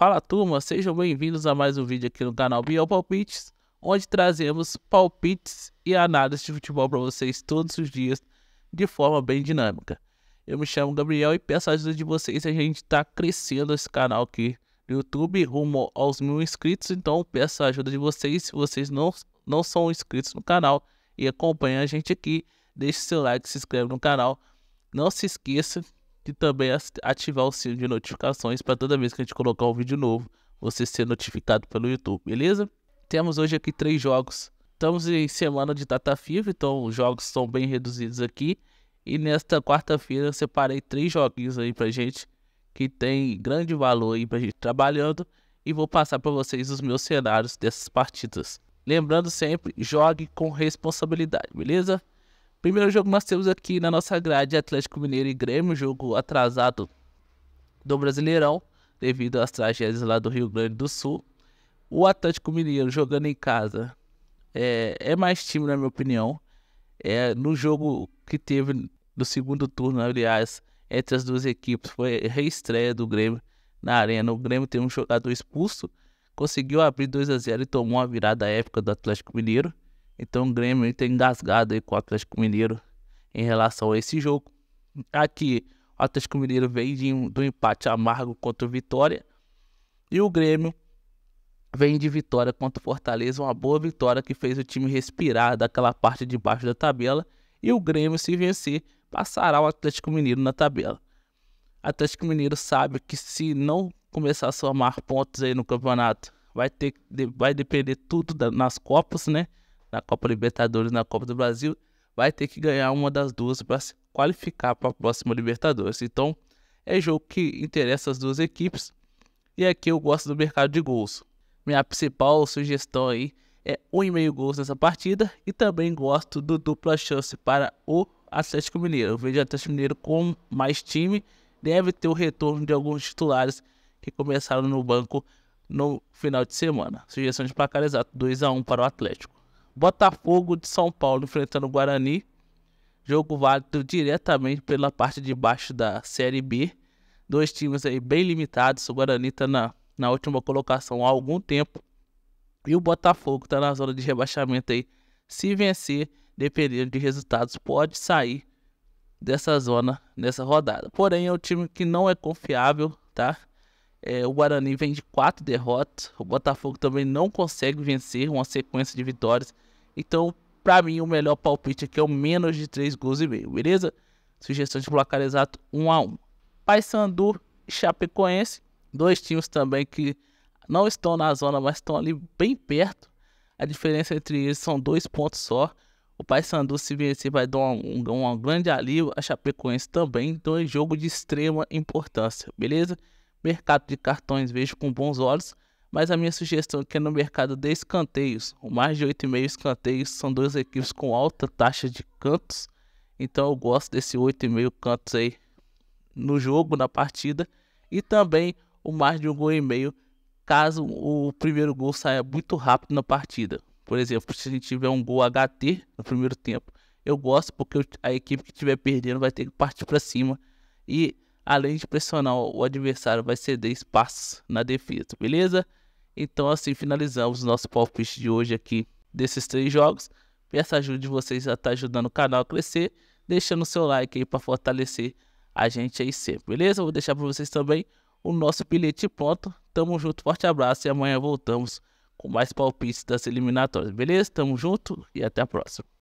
Fala turma, sejam bem-vindos a mais um vídeo aqui no canal Biel Palpites, onde trazemos palpites e análises de futebol para vocês todos os dias de forma bem dinâmica. Eu me chamo Gabriel e peço a ajuda de vocês, a gente está crescendo esse canal aqui no YouTube, rumo aos mil inscritos, então peço a ajuda de vocês, se vocês não, não são inscritos no canal e acompanham a gente aqui, deixe seu like, se inscreve no canal, não se esqueça e também ativar o sino de notificações para toda vez que a gente colocar um vídeo novo, você ser notificado pelo YouTube, beleza? Temos hoje aqui três jogos. Estamos em semana de data FIFA, então os jogos estão bem reduzidos aqui. E nesta quarta-feira eu separei três joguinhos aí pra gente que tem grande valor aí pra gente trabalhando e vou passar para vocês os meus cenários dessas partidas. Lembrando sempre, jogue com responsabilidade, beleza? Primeiro jogo nós temos aqui na nossa grade Atlético Mineiro e Grêmio, jogo atrasado do Brasileirão, devido às tragédias lá do Rio Grande do Sul. O Atlético Mineiro jogando em casa é, é mais time, na minha opinião. É, no jogo que teve no segundo turno, aliás, entre as duas equipes, foi reestreia do Grêmio na arena. O Grêmio tem um jogador expulso, conseguiu abrir 2 a 0 e tomou uma virada épica do Atlético Mineiro. Então o Grêmio está engasgado aí com o Atlético Mineiro em relação a esse jogo. Aqui, o Atlético Mineiro vem de, um empate amargo contra o Vitória. E o Grêmio vem de vitória contra o Fortaleza, uma boa vitória que fez o time respirar daquela parte de baixo da tabela. E o Grêmio, se vencer, passará o Atlético Mineiro na tabela. O Atlético Mineiro sabe que se não começar a somar pontos aí no campeonato, vai, ter, vai depender tudo da, nas Copas, né? na Copa Libertadores, na Copa do Brasil, vai ter que ganhar uma das duas para se qualificar para a próxima Libertadores. Então, é jogo que interessa as duas equipes. E aqui eu gosto do mercado de gols. Minha principal sugestão aí é 1,5 gols nessa partida e também gosto do dupla chance para o Atlético Mineiro. Eu vejo o Atlético Mineiro com mais time, deve ter o retorno de alguns titulares que começaram no banco no final de semana. Sugestão de placar exato: 2 a 1 para o Atlético. Botafogo de São Paulo enfrentando o Guarani. Jogo válido diretamente pela parte de baixo da Série B. Dois times aí bem limitados. O Guarani está na, na última colocação há algum tempo. E o Botafogo está na zona de rebaixamento aí. Se vencer, dependendo de resultados, pode sair dessa zona nessa rodada. Porém, é um time que não é confiável, tá? É, o Guarani vem de quatro derrotas. O Botafogo também não consegue vencer uma sequência de vitórias. Então, para mim, o melhor palpite aqui é o menos de três gols e meio, beleza? Sugestão de placar exato 1 a 1 Paysandu e Chapecoense, dois times também que não estão na zona, mas estão ali bem perto. A diferença entre eles são dois pontos só. O Paysandu, se vencer, vai dar um, um, um grande alívio. A Chapecoense também. Então, é jogo de extrema importância, beleza? mercado de cartões vejo com bons olhos, mas a minha sugestão é que no mercado de escanteios. Mais de 8,5 escanteios são duas equipes com alta taxa de cantos, então eu gosto desse 8,5 cantos aí no jogo, na partida, e também o mais de um gol e meio caso o primeiro gol saia muito rápido na partida. Por exemplo, se a gente tiver um gol HT no primeiro tempo, eu gosto porque a equipe que estiver perdendo vai ter que partir para cima e além de pressionar o adversário, vai ceder espaço na defesa, beleza? Então, assim, finalizamos nosso palpite de hoje aqui desses três jogos. Peço ajuda de vocês a estar tá ajudando o canal a crescer, deixando o seu like aí para fortalecer a gente aí sempre, beleza? Vou deixar para vocês também o nosso bilhete pronto. Tamo junto, forte abraço e amanhã voltamos com mais palpites das eliminatórias, beleza? Tamo junto e até a próxima.